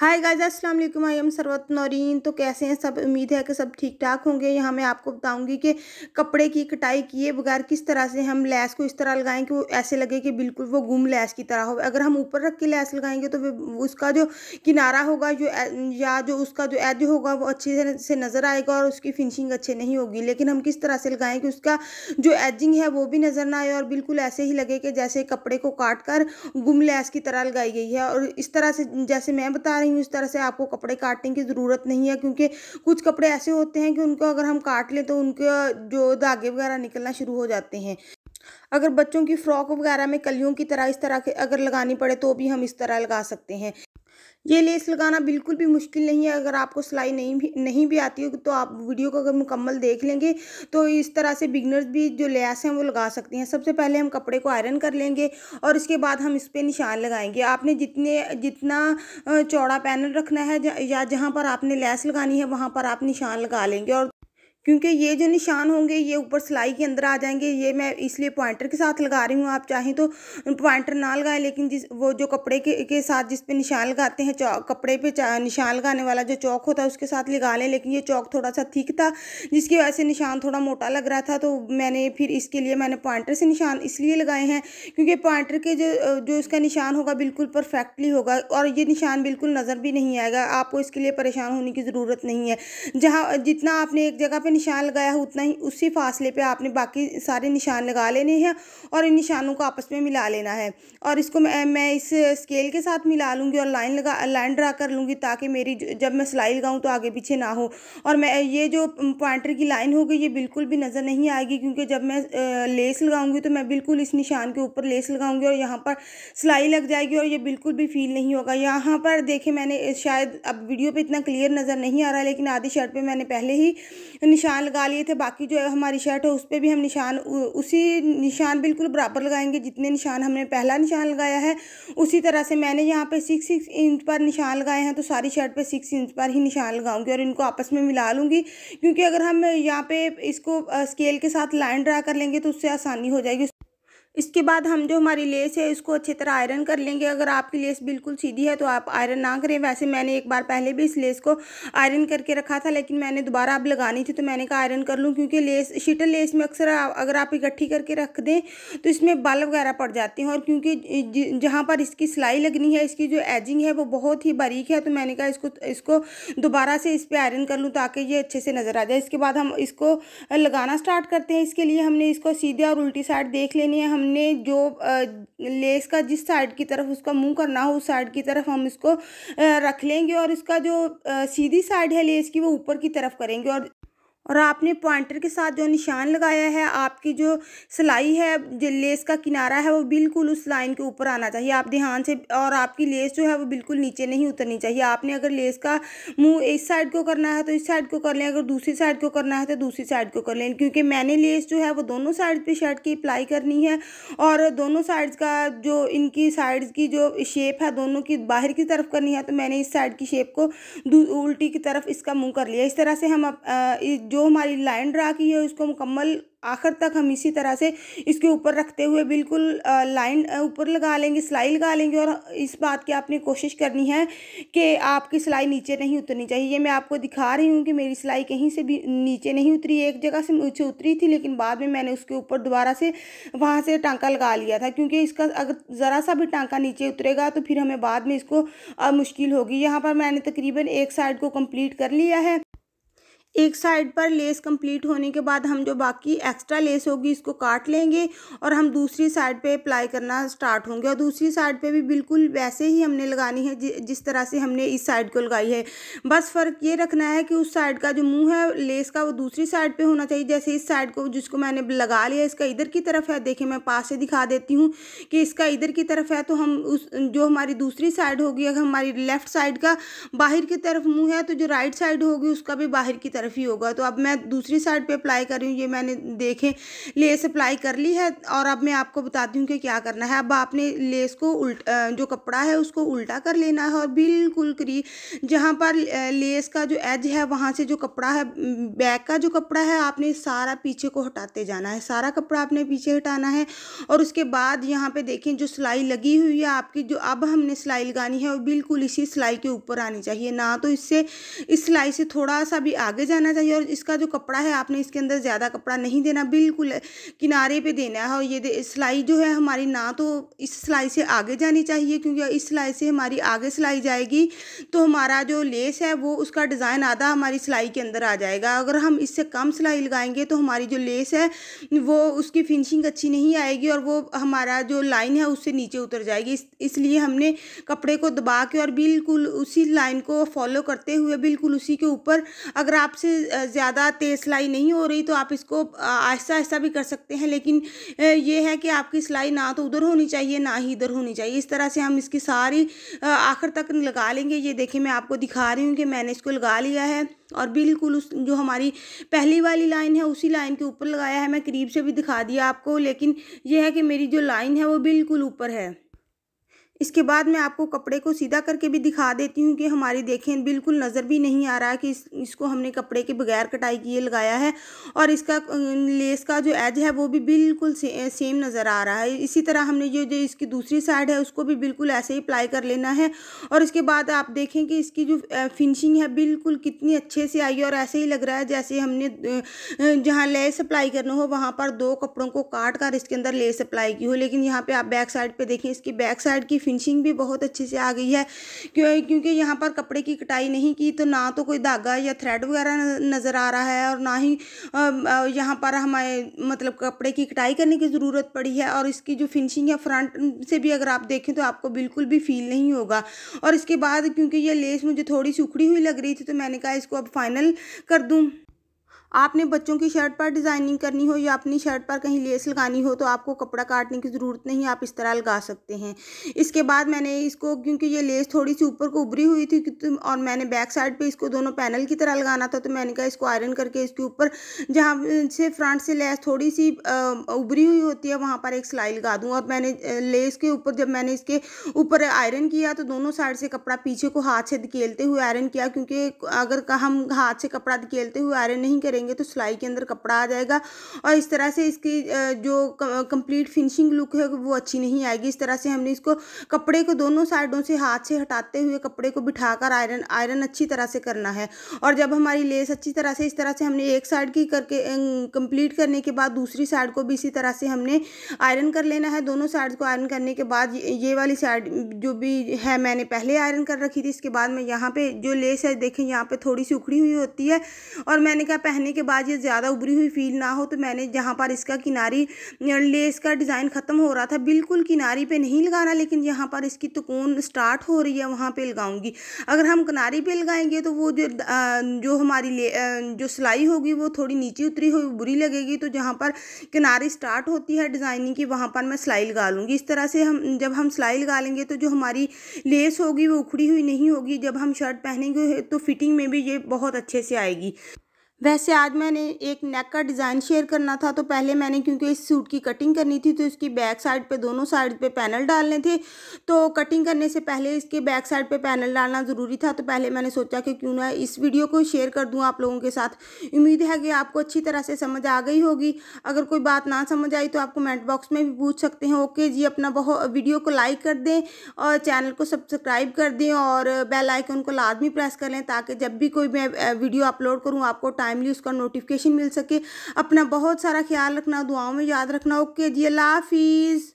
hi guys अस्सलाम वालेकुम I am Sarwat Naureen तो कैसे हैं सब उम्मीद है कि सब ठीक ठाक होंगे यहाँ मैं आपको बताऊंगी कि कपड़े की कटाई किए बगैर किस तरह से हम लैस को इस तरह लगाएं कि वो ऐसे लगे कि बिल्कुल वो गुम लैस की तरह हो अगर हम ऊपर रख के लैस लगाएंगे तो उसका जो किनारा होगा जो या जो उसका जो एज होगा वो अच्छे से नज़र आएगा और उसकी फिनिशिंग अच्छी नहीं होगी लेकिन हम किस तरह से लगाएँ कि उसका जो एजिंग है वो भी नज़र ना आए और बिल्कुल ऐसे ही लगे कि जैसे कपड़े को काट कर गुम लैस की तरह लगाई गई है और इस तरह से जैसे मैं बता नहीं इस तरह से आपको कपड़े काटने की ज़रूरत नहीं है क्योंकि कुछ कपड़े ऐसे होते हैं कि उनको अगर हम काट लें तो उनके जो धागे वगैरह निकलना शुरू हो जाते हैं अगर बच्चों की फ्रॉक वगैरह में कलियों की तरह इस तरह के अगर लगानी पड़े तो भी हम इस तरह लगा सकते हैं ये लेस लगाना बिल्कुल भी मुश्किल नहीं है अगर आपको सिलाई नहीं भी नहीं भी आती हो तो आप वीडियो को अगर मुकम्मल देख लेंगे तो इस तरह से बिगनर्स भी जो लेस हैं वो लगा सकती हैं सबसे पहले हम कपड़े को आयरन कर लेंगे और इसके बाद हम इस पर निशान लगाएंगे आपने जितने जितना चौड़ा पैनल रखना है या जहाँ पर आपने लेस लगानी है वहाँ पर आप निशान लगा लेंगे और क्योंकि ये जो निशान होंगे ये ऊपर सिलाई के अंदर आ जाएंगे ये मैं इसलिए पॉइंटर के साथ लगा रही हूँ आप चाहें तो पॉइंटर ना लगाएं लेकिन जिस वो जो कपड़े के, के साथ जिस पे निशान लगाते हैं कपड़े पे निशान लगाने वाला जो चौक होता है उसके साथ लगा लें लेकिन ये चौक थोड़ा सा ठीक था जिसकी वजह से निशान थोड़ा मोटा लग रहा था तो मैंने फिर इसके लिए मैंने पॉइंटर से निशान इसलिए लगाए हैं क्योंकि पॉइंटर के जो जो इसका निशान होगा बिल्कुल परफेक्टली होगा और ये निशान बिल्कुल नज़र भी नहीं आएगा आपको इसके लिए परेशान होने की ज़रूरत नहीं है जहाँ जितना आपने एक जगह पर निशान लगाया है उतना ही उसी फासले पे आपने बाकी सारे निशान लगा लेने हैं और इन निशानों को आपस में मिला लेना है और इसको मैं मैं इस स्केल के साथ मिला लूँगी और लाइन लगा लाइन ड्रा कर लूँगी ताकि मेरी जब मैं सिलाई लगाऊँ तो आगे पीछे ना हो और मैं ये जो पॉइंटर की लाइन होगी ये बिल्कुल भी नज़र नहीं आएगी क्योंकि जब मैं लेस लगाऊँगी तो मैं बिल्कुल इस निशान के ऊपर लेस लगाऊँगी और यहाँ पर सिलाई लग जाएगी और ये बिल्कुल भी फील नहीं होगा यहाँ पर देखे मैंने शायद अब वीडियो पर इतना क्लियर नज़र नहीं आ रहा लेकिन आधी शर्ट पर मैंने पहले ही निशान लगा लिए थे बाकी जो हमारी शर्ट है उस पर भी हम निशान उसी निशान बिल्कुल बराबर लगाएंगे जितने निशान हमने पहला निशान लगाया है उसी तरह से मैंने यहाँ पे सिक्स सिक्स इंच पर निशान लगाए हैं तो सारी शर्ट पे सिक्स इंच पर ही निशान लगाऊंगी और इनको आपस में मिला लूँगी क्योंकि अगर हम यहाँ पर इसको स्केल के साथ लाइन ड्रा कर लेंगे तो उससे आसानी हो जाएगी इसके बाद हम जो हमारी लेस है इसको अच्छी तरह आयरन कर लेंगे अगर आपकी लेस बिल्कुल सीधी है तो आप आयरन ना करें वैसे मैंने एक बार पहले भी इस लेस को आयरन करके रखा था लेकिन मैंने दोबारा अब लगानी थी तो मैंने कहा आयरन कर लूँ क्योंकि लेस शीटल लेस में अक्सर अगर आप इकट्ठी करके रख दें तो इसमें बाल वगैरह पड़ जाते हैं और क्योंकि जहाँ पर इसकी सिलाई लगनी है इसकी जो एजिंग है वो बहुत ही बारीक है तो मैंने कहा इसको इसको दोबारा से इस पर आयरन कर लूँ ताकि ये अच्छे से नज़र आ जाए इसके बाद हम इसको लगाना स्टार्ट करते हैं इसके लिए हमने इसको सीधे और उल्टी साइड देख लेनी है हम हमने जो लेस का जिस साइड की तरफ उसका मुंह करना हो उस साइड की तरफ हम इसको रख लेंगे और इसका जो सीधी साइड है लेस की वो ऊपर की तरफ करेंगे और और आपने पॉइंटर के साथ जो निशान लगाया है आपकी जो सिलाई है जो लेस का किनारा है वो बिल्कुल उस लाइन के ऊपर आना चाहिए आप ध्यान से और आपकी लेस जो है वो बिल्कुल नीचे नहीं उतरनी चाहिए आपने अगर लेस का मुंह इस साइड को करना है तो इस साइड को कर लें अगर दूसरी साइड को करना है तो दूसरी साइड को कर लें क्योंकि मैंने लेस जो है वो दोनों साइड पर शर्ट की अप्लाई करनी है और दोनों साइड का जो इनकी साइड्स की जो शेप है दोनों की बाहर की तरफ करनी है तो मैंने इस साइड की शेप को उल्टी की तरफ इसका मुँह कर लिया इस तरह से हम जो हमारी लाइन ड्रा की है उसको मुकम्मल आखिर तक हम इसी तरह से इसके ऊपर रखते हुए बिल्कुल लाइन ऊपर लगा लेंगे सिलाई लगा लेंगे और इस बात की आपने कोशिश करनी है कि आपकी सिलाई नीचे नहीं उतरनी चाहिए ये मैं आपको दिखा रही हूँ कि मेरी सिलाई कहीं से भी नीचे नहीं उतरी एक जगह से नीचे उतरी थी लेकिन बाद में मैंने उसके ऊपर दोबारा से वहाँ से टाँका लगा लिया था क्योंकि इसका अगर ज़रा सा भी टाँका नीचे उतरेगा तो फिर हमें बाद में इसको मुश्किल होगी यहाँ पर मैंने तकरीबन एक साइड को कम्प्लीट कर लिया है एक साइड पर लेस कंप्लीट होने के बाद हम जो बाकी एक्स्ट्रा लेस होगी इसको काट लेंगे और हम दूसरी साइड पे अप्लाई करना स्टार्ट होंगे और दूसरी साइड पे भी बिल्कुल वैसे ही हमने लगानी है जिस तरह से हमने इस साइड को लगाई है बस फ़र्क ये रखना है कि उस साइड का जो मुँह है लेस का वो दूसरी साइड पर होना चाहिए जैसे इस साइड को जिसको मैंने लगा लिया इसका इधर की तरफ है देखिए मैं पास से दिखा देती हूँ कि इसका इधर की तरफ है तो हम उस जो हमारी दूसरी साइड होगी अगर हमारी लेफ़्ट साइड का बाहर की तरफ मुँह है तो जो राइट साइड होगी उसका भी बाहर की तरफ तरफ ही होगा तो अब मैं दूसरी साइड पे अप्लाई कर रही हूँ ये मैंने देखे लेस अप्लाई कर ली है और अब मैं आपको बताती हूँ कि क्या करना है अब आपने लेस को उल्ट जो कपड़ा है उसको उल्टा कर लेना है और बिल्कुल करी जहाँ पर लेस का जो एज है वहाँ से जो कपड़ा है बैक का जो कपड़ा है आपने सारा पीछे को हटाते जाना है सारा कपड़ा आपने पीछे हटाना है और उसके बाद यहाँ पर देखें जो सिलाई लगी हुई है आपकी जो अब हमने सिलाई लगानी है वो बिल्कुल इसी सिलाई के ऊपर आनी चाहिए ना तो इससे इस सिलाई से थोड़ा सा भी आगे जाना चाहिए और इसका जो कपड़ा है आपने इसके अंदर ज़्यादा कपड़ा नहीं देना बिल्कुल किनारे पे देना है और ये सिलाई जो है हमारी ना तो इस सिलाई से आगे जानी चाहिए क्योंकि इस सिलाई से हमारी आगे सिलाई जाएगी तो हमारा जो लेस है वो उसका डिज़ाइन आधा हमारी सिलाई के अंदर आ जाएगा अगर हम इससे कम सिलाई लगाएंगे तो हमारी जो लेस है वो उसकी फिनिशिंग अच्छी नहीं आएगी और वो हमारा जो लाइन है उससे नीचे उतर जाएगी इसलिए हमने कपड़े को दबा के और बिल्कुल उसी लाइन को फॉलो करते हुए बिल्कुल उसी के ऊपर अगर आप से ज़्यादा तेज सिलाई नहीं हो रही तो आप इसको आहिस्ता आहिस्ता भी कर सकते हैं लेकिन ये है कि आपकी सिलाई ना तो उधर होनी चाहिए ना ही इधर होनी चाहिए इस तरह से हम इसकी सारी आखिर तक लगा लेंगे ये देखिए मैं आपको दिखा रही हूँ कि मैंने इसको लगा लिया है और बिल्कुल उस जो हमारी पहली वाली लाइन है उसी लाइन के ऊपर लगाया है मैं करीब से भी दिखा दिया आपको लेकिन यह है कि मेरी जो लाइन है वो बिल्कुल ऊपर है इसके बाद मैं आपको कपड़े को सीधा करके भी दिखा देती हूँ कि हमारी देखें बिल्कुल नज़र भी नहीं आ रहा है कि इस, इसको हमने कपड़े के बगैर कटाई किए लगाया है और इसका लेस का जो एज है वो भी बिल्कुल से, सेम नज़र आ रहा है इसी तरह हमने जो जो इसकी दूसरी साइड है उसको भी बिल्कुल ऐसे ही अप्लाई कर लेना है और इसके बाद आप देखें कि इसकी जो फिनिशिंग है बिल्कुल कितनी अच्छे से आई और ऐसे ही लग रहा है जैसे हमने जहाँ लेस अप्लाई करना हो वहाँ पर दो कपड़ों को काट कर इसके अंदर लेस अप्लाई की हो लेकिन यहाँ पर आप बैक साइड पर देखें इसकी बैक साइड की फिनिशिंग भी बहुत अच्छे से आ गई है क्यों क्योंकि यहाँ पर कपड़े की कटाई नहीं की तो ना तो कोई धागा या थ्रेड वगैरह नज़र आ रहा है और ना ही यहाँ पर हमारे मतलब कपड़े की कटाई करने की ज़रूरत पड़ी है और इसकी जो फिनिशिंग है फ्रंट से भी अगर आप देखें तो आपको बिल्कुल भी फील नहीं होगा और इसके बाद क्योंकि ये लेस मुझे थोड़ी सूखड़ी हुई लग रही थी तो मैंने कहा इसको अब फाइनल कर दूँ आपने बच्चों की शर्ट पर डिज़ाइनिंग करनी हो या अपनी शर्ट पर कहीं लेस लगानी हो तो आपको कपड़ा काटने की ज़रूरत नहीं आप इस तरह लगा सकते हैं इसके बाद मैंने इसको क्योंकि ये लेस थोड़ी सी ऊपर को उभरी हुई थी तो और मैंने बैक साइड पर इसको दोनों पैनल की तरह लगाना था तो मैंने कहा इसको आयरन करके इसके ऊपर जहाँ से फ्रंट से लेस थोड़ी सी उभरी हुई होती है वहाँ पर एक सिलाई लगा दूँ और मैंने लेस के ऊपर जब मैंने इसके ऊपर आयरन किया तो दोनों साइड से कपड़ा पीछे को हाथ से धकेलते हुए आयरन किया क्योंकि अगर हम हाथ से कपड़ा धकेलते हुए आयरन नहीं करेंगे करेंगे तो सिलाई के अंदर कपड़ा आ जाएगा और इस तरह से इसकी जो कंप्लीट फिनिशिंग लुक है वो अच्छी नहीं आएगी इस तरह से हमने इसको कपड़े को दोनों साइडों से हाथ से हटाते हुए कपड़े को बिठाकर आयरन आयरन अच्छी तरह से करना है और जब हमारी लेस अच्छी तरह से इस तरह से हमने एक साइड की करके कंप्लीट करने के बाद दूसरी साइड को भी इसी तरह से हमने आयरन कर लेना है दोनों साइड को आयरन करने के बाद ये वाली साइड जो भी है मैंने पहले आयरन कर रखी थी इसके बाद मैं यहाँ पे जो लेस है देखें यहाँ पे थोड़ी सी उखड़ी हुई होती है और मैंने क्या पहन रहने के बाद ये ज़्यादा उभरी हुई फील ना हो तो मैंने जहाँ पर इसका किनारी लेस का डिज़ाइन ख़त्म हो रहा था बिल्कुल किनारी पे नहीं लगाना लेकिन यहाँ पर इसकी तकून स्टार्ट हो रही है वहाँ पे लगाऊंगी अगर हम किनारी पे लगाएंगे तो वो जो जो हमारी जो सिलाई होगी वो थोड़ी नीचे उतरी हुई बुरी लगेगी तो जहाँ पर किनारी स्टार्ट होती है डिज़ाइनिंग की वहाँ पर मैं सिलाई लगा लूँगी इस तरह से हम जब हम सिलाई लगा लेंगे तो जो हमारी लेस होगी वो उखड़ी हुई नहीं होगी जब हम शर्ट पहनेंगे तो फिटिंग में भी ये बहुत अच्छे से आएगी वैसे आज मैंने एक नेक का डिज़ाइन शेयर करना था तो पहले मैंने क्योंकि इस सूट की कटिंग करनी थी तो इसकी बैक साइड पे दोनों साइड पे पैनल डालने थे तो कटिंग करने से पहले इसके बैक साइड पे पैनल डालना ज़रूरी था तो पहले मैंने सोचा कि क्यों ना इस वीडियो को शेयर कर दूँ आप लोगों के साथ उम्मीद है कि आपको अच्छी तरह से समझ आ गई होगी अगर कोई बात ना समझ आई तो आप कमेंट बॉक्स में भी पूछ सकते हैं ओके जी अपना बहुत वीडियो को लाइक कर दें और चैनल को सब्सक्राइब कर दें और बेलाइकन को लाजमी प्रेस कर लें ताकि जब भी कोई मैं वीडियो अपलोड करूँ आपको टाइमली उसका नोटिफिकेशन मिल सके अपना बहुत सारा ख्याल रखना दुआओं में याद रखना ओके जी अल्लाह हाफिज़